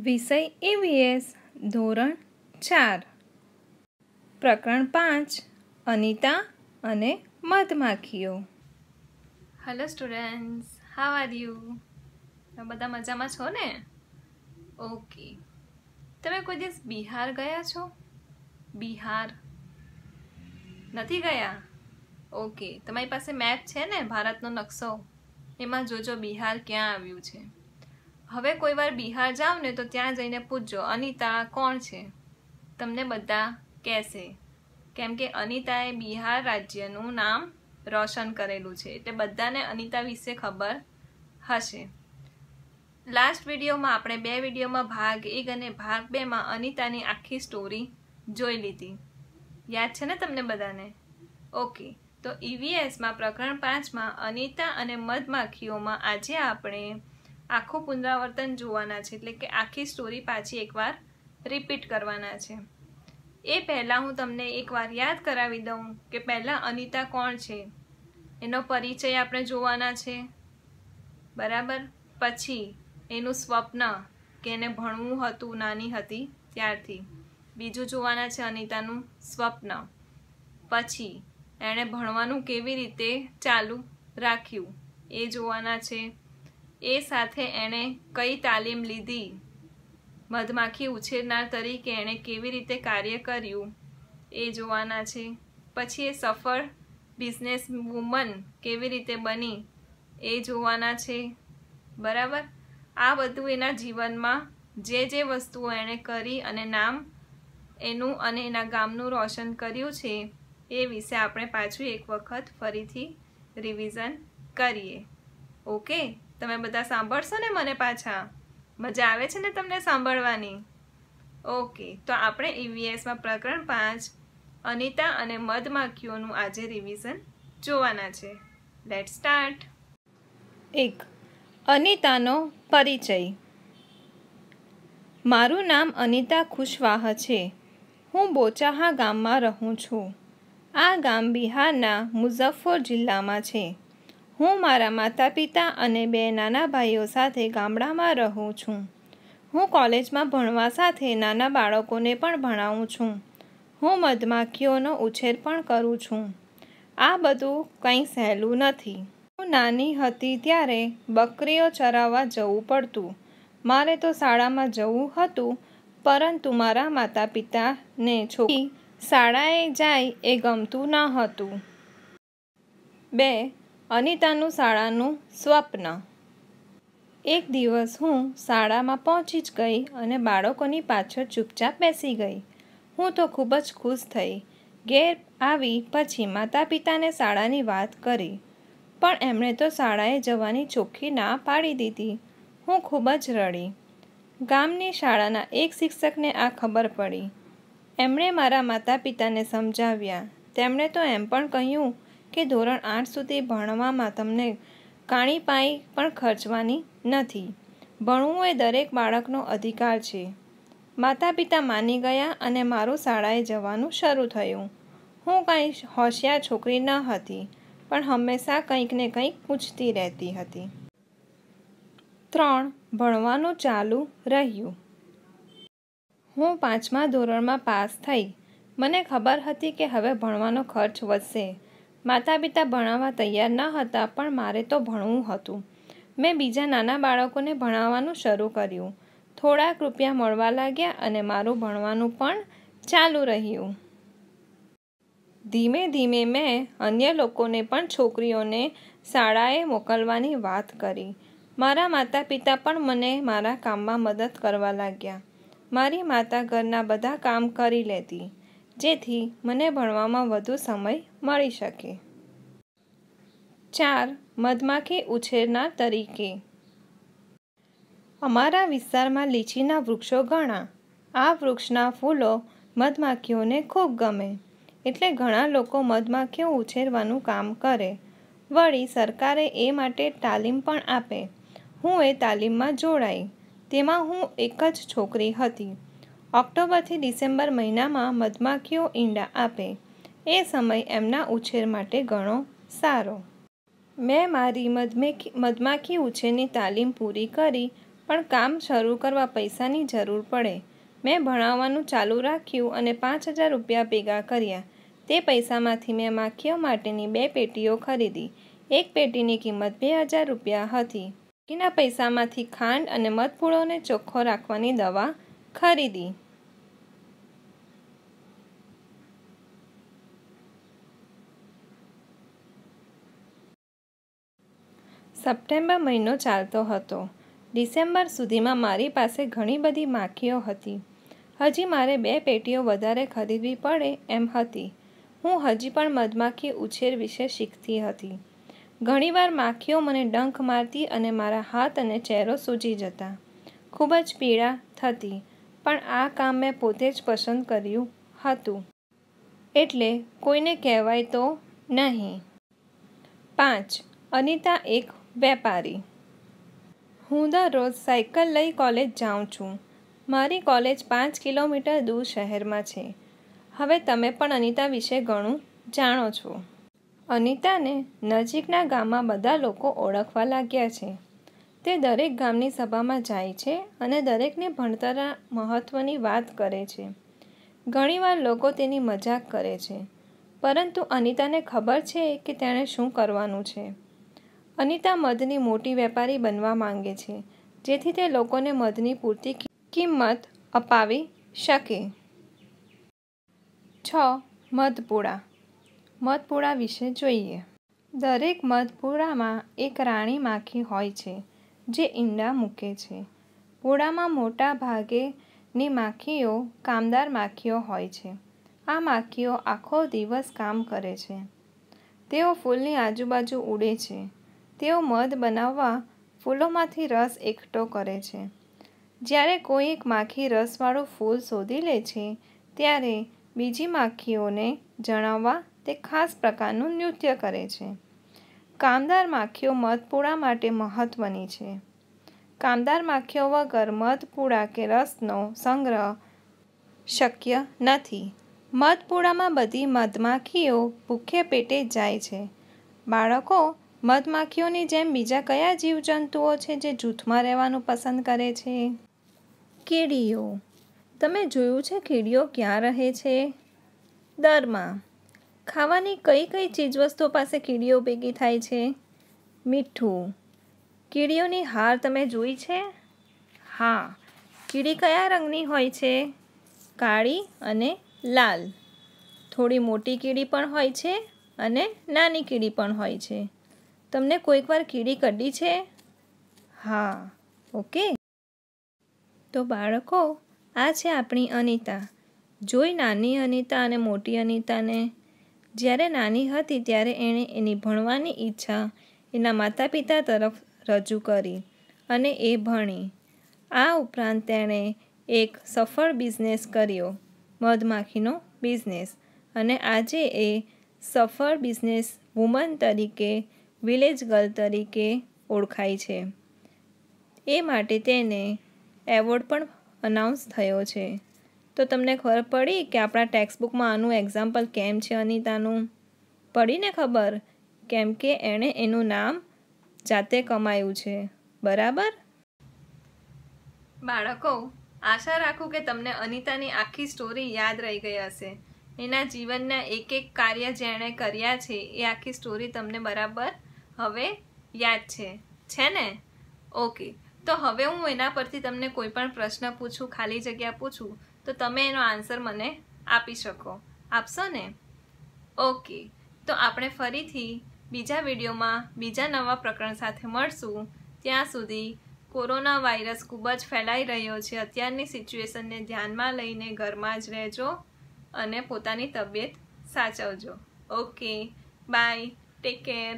વિષય ઈવીએસ ધોરણ ચાર પ્રકરણ પાંચ અનિતા અને મધમાખીઓ hello students how are you બધા મજામાં છો ને ઓકે તમે કોઈ દિવસ બિહાર ગયા છો બિહાર નથી ગયા ઓકે તમારી પાસે મેપ છે ને ભારતનો નકશો એમાં જોજો બિહાર ક્યાં આવ્યું છે હવે કોઈ વાર બિહાર જાઓ ને તો ત્યાં જઈને પૂછજો અનિતા કોણ છે તમને બધા કહેશે કેમ કે અનિતાએ બિહાર રાજ્યનું નામ રોશન કરેલું છે એટલે બધાને અનિતા વિશે ખબર હશે લાસ્ટ વિડીયોમાં આપણે બે વિડીયોમાં ભાગ એક અને ભાગ બેમાં અનિતાની આખી સ્ટોરી જોઈ લીધી યાદ છે ને તમને બધાને ઓકે તો ઈવીએસમાં e પ્રકરણ પાંચમાં અનિતા અને મધમાખીઓમાં આજે આપણે આખું પુનરાવર્તન જોવાના છે એટલે કે આખી સ્ટોરી પાછી એકવાર રિપીટ કરવાના છે એ પહેલાં હું તમને એકવાર યાદ કરાવી દઉં કે પહેલાં અનિતા કોણ છે એનો પરિચય આપણે જોવાના છે બરાબર પછી એનું સ્વપ્ન કે એને ભણવું હતું નાની હતી ત્યારથી બીજું જોવાના છે અનિતાનું સ્વપ્ન પછી એણે ભણવાનું કેવી રીતે ચાલુ રાખ્યું એ જોવાના છે એ સાથે એણે કઈ તાલીમ લીધી મધમાખી ઉછેરનાર તરીકે એણે કેવી રીતે કાર્ય કર્યું એ જોવાના છે પછી એ સફળ બિઝનેસ વુમન કેવી રીતે બની એ જોવાના છે બરાબર આ બધું એના જીવનમાં જે જે વસ્તુઓ એણે કરી અને નામ એનું અને એના ગામનું રોશન કર્યું છે એ વિશે આપણે પાછું એક વખત ફરીથી રિવિઝન કરીએ ઓકે તમે બધા સાંભળશો ને મને પાછા મજા આવે છે ને તમને સાંભળવાની ઓકે તો આપણે ઈવીએસમાં e પ્રકરણ પાંચ અનિતા અને મધમાખીઓનું આજે રિવિઝન જોવાના છે લેટ સ્ટાર્ટ એક અનિતાનો પરિચય મારું નામ અનિતા ખુશવાહ છે હું બોચાહા ગામમાં રહું છું આ ગામ બિહારના મુઝફ્ફર જિલ્લામાં છે હું મારા માતા પિતા અને બે નાના ભાઈઓ સાથે ગામડામાં રહું છું હું કોલેજમાં ભણવા સાથે નાના બાળકોને પણ ભણાવું છું હું મધમાખીઓનો ઉછેર પણ કરું છું આ બધું કંઈ સહેલું નથી હું નાની હતી ત્યારે બકરીઓ ચરાવવા જવું પડતું મારે તો શાળામાં જવું હતું પરંતુ મારા માતા પિતાને છોકરી શાળાએ જાય એ ગમતું ન હતું બે અનિતાનું શાળાનું સ્વપ્ન એક દિવસ હું શાળામાં પહોંચી જ ગઈ અને બાળકોની પાછળ ચૂપચાપ બેસી ગઈ હું તો ખૂબ જ ખુશ થઈ ઘેર આવી પછી માતા પિતાને શાળાની વાત કરી પણ એમણે તો શાળાએ જવાની ચોખ્ખી ના પાડી દીધી હું ખૂબ જ રડી ગામની શાળાના એક શિક્ષકને આ ખબર પડી એમણે મારા માતા પિતાને સમજાવ્યા તેમણે તો એમ પણ કહ્યું કે ધોરણ આઠ સુધી ભણવામાં તમને કાણી પાઈ પણ ખર્ચવાની નથી ભણવું એ દરેક બાળકનો અધિકાર છે માતા પિતા માની ગયા અને મારું શાળાએ જવાનું શરૂ થયું હું કાંઈ હોશિયાર છોકરી ન હતી પણ હંમેશા કંઈક ને કંઈક પૂછતી રહેતી હતી ત્રણ ભણવાનું ચાલુ રહ્યું હું પાંચમા ધોરણમાં પાસ થઈ મને ખબર હતી કે હવે ભણવાનો ખર્ચ વધશે માતા પિતા ભણાવવા તૈયાર ન હતા પણ મારે તો ભણવું હતું મેં બીજા નાના બાળકોને ભણાવવાનું શરૂ કર્યું થોડાક રૂપિયા મળવા લાગ્યા અને મારું ભણવાનું પણ ચાલુ રહ્યું ધીમે ધીમે મેં અન્ય લોકોને પણ છોકરીઓને શાળાએ મોકલવાની વાત કરી મારા માતા પિતા પણ મને મારા કામમાં મદદ કરવા લાગ્યા મારી માતા ઘરના બધા કામ કરી લેતી જેથી મને ભણવામાં વધુ સમય મળી શકે ચાર મધમાખી ઉછેરના તરીકે અમારા વિસ્તારમાં લીચીના વૃક્ષો ઘણા આ વૃક્ષના ફૂલો મધમાખીઓને ખૂબ ગમે એટલે ઘણા લોકો મધમાખીઓ ઉછેરવાનું કામ કરે વળી સરકારે એ માટે તાલીમ પણ આપે હું એ તાલીમમાં જોડાઈ તેમાં હું એક જ છોકરી હતી ઓક્ટોબરથી ડિસેમ્બર મહિનામાં મધમાખીઓ ઈંડા આપે એ સમય એમના ઉછેર માટે ઘણો સારો મેં મારી મધમેખી મધમાખી ઉછેરની તાલીમ પૂરી કરી પણ કામ શરૂ કરવા પૈસાની જરૂર પડે મેં ભણાવવાનું ચાલુ રાખ્યું અને પાંચ હજાર રૂપિયા ભેગા કર્યા તે પૈસામાંથી મેં માખીઓ માટેની બે પેટીઓ ખરીદી એક પેટીની કિંમત બે હજાર રૂપિયા હતી બાકીના પૈસામાંથી ખાંડ અને મધપૂળોને ચોખ્ખો રાખવાની દવા ખરીદી સપ્ટેમ્બર મહિનો ચાલતો હતો ડિસેમ્બર સુધીમાં મારી પાસે ઘણી બધી માખીઓ હતી હજી મારે બે પેટીઓ વધારે ખરીદવી પડે એમ હતી હું હજી પણ મધમાખી ઉછેર વિશે શીખતી હતી ઘણીવાર માખીઓ મને ડંખ મારતી અને મારા હાથ અને ચહેરો સૂજી જતા ખૂબ જ પીડા થતી પણ આ કામ મેં પોતે જ પસંદ કર્યું હતું એટલે કોઈને કહેવાય તો નહીં પાંચ અનિતા એક વેપારી હું દરરોજ સાયકલ લઈ કોલેજ જાઉં છું મારી કોલેજ પાંચ કિલોમીટર દૂર શહેરમાં છે હવે તમે પણ અનિતા વિશે ઘણું જાણો છો અનિતાને નજીકના ગામમાં બધા લોકો ઓળખવા લાગ્યા છે તે દરેક ગામની સભામાં જાય છે અને દરેકને ભણતરના મહત્ત્વની વાત કરે છે ઘણીવાર લોકો તેની મજાક કરે છે પરંતુ અનિતાને ખબર છે કે તેણે શું કરવાનું છે અનિતા મધની મોટી વેપારી બનવા માંગે છે જેથી તે લોકોને મધની પૂરતી કિંમત અપાવી શકે છ મધપુડા મધપુડા વિશે જોઈએ દરેક મધપુડામાં એક રાણી માખી હોય છે જે ઈંડા મૂકે છે પૂડામાં મોટા ભાગેની માખીઓ કામદાર માખીઓ હોય છે આ માખીઓ આખો દિવસ કામ કરે છે તેઓ ફૂલની આજુબાજુ ઉડે છે તેઓ મધ બનાવવા ફૂલોમાંથી રસ એકઠો કરે છે જ્યારે કોઈ એક માખી રસવાળું ફૂલ શોધી લે છે ત્યારે બીજી માખીઓને જણાવવા તે ખાસ પ્રકારનું નૃત્ય કરે છે કામદાર માખીઓ મધપૂળા માટે મહત્ત્વની છે કામદાર માખીઓ વગર મધપૂળા કે રસનો સંગ્રહ શક્ય નથી મધપૂળામાં બધી મધમાખીઓ ભૂખે પેટે જાય છે બાળકો મધમાખીઓની જેમ બીજા કયા જીવજંતુઓ છે જે જૂથમાં રહેવાનું પસંદ કરે છે કીડીઓ તમે જોયું છે કીડીઓ ક્યાં રહે છે દરમાં ખાવાની કઈ કઈ ચીજવસ્તુઓ પાસે કીડીઓ ભેગી થાય છે મીઠું કીડીઓની હાર તમે જોઈ છે હા કીડી કયા રંગની હોય છે કાળી અને લાલ થોડી મોટી કીડી પણ હોય છે અને નાની કીડી પણ હોય છે તમને કોઈકવાર કીડી કડી છે હા ઓકે તો બાળકો આ છે આપણી અનિતા જોઈ નાની અનિતા અને મોટી અનિતાને જ્યારે નાની હતી ત્યારે એણે એની ભણવાની ઈચ્છા એના માતા પિતા તરફ રજૂ કરી અને એ ભણી આ ઉપરાંત તેણે એક સફળ બિઝનેસ કર્યો મધમાખીનો બિઝનેસ અને આજે એ સફળ બિઝનેસ વુમન તરીકે વિલેજ ગર્લ તરીકે ઓળખાય છે એ માટે તેને એવોર્ડ પણ અનાઉન્સ થયો છે તો તમને ખબર પડી કે આપણા ટેક્સ્ટબુકમાં આનું એક્ઝામ્પલ કેમ છે અનિતાનું પડીને ખબર કેમ કે એણે એનું નામ જાતે કમાયું છે બરાબર બાળકો આશા રાખું કે તમને અનિતાની આખી સ્ટોરી યાદ રહી ગઈ હશે એના જીવનના એક એક કાર્ય જેણે કર્યા છે એ આખી સ્ટોરી તમને બરાબર હવે યાદ છે છે ને ઓકે તો હવે હું એના પરથી તમને કોઈ પણ પ્રશ્ન પૂછું ખાલી જગ્યા પૂછું તો તમે એનો આન્સર મને આપી શકો આપશો ને ઓકે તો આપણે ફરીથી બીજા વિડીયોમાં બીજા નવા પ્રકરણ સાથે મળશું ત્યાં સુધી કોરોના વાયરસ ખૂબ જ ફેલાઈ રહ્યો છે અત્યારની સિચ્યુએશનને ધ્યાનમાં લઈને ઘરમાં જ રહેજો અને પોતાની તબિયત સાચવજો ઓકે બાય ટેક કેર